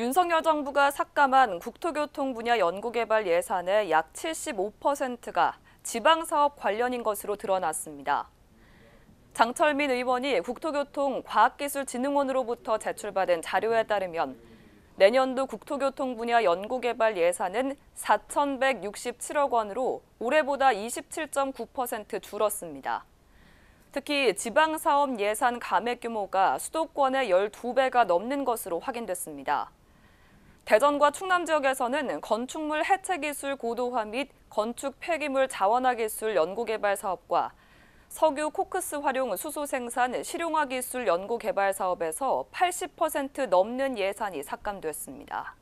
윤석열 정부가 삭감한 국토교통 분야 연구개발 예산의 약 75%가 지방사업 관련인 것으로 드러났습니다. 장철민 의원이 국토교통 과학기술진흥원으로부터 제출받은 자료에 따르면 내년도 국토교통 분야 연구개발 예산은 4,167억 원으로 올해보다 27.9% 줄었습니다. 특히 지방사업 예산 감액 규모가 수도권의 12배가 넘는 것으로 확인됐습니다. 대전과 충남 지역에서는 건축물 해체 기술 고도화 및 건축 폐기물 자원화 기술 연구개발 사업과 석유 코크스 활용 수소 생산 실용화 기술 연구개발 사업에서 80% 넘는 예산이 삭감됐습니다.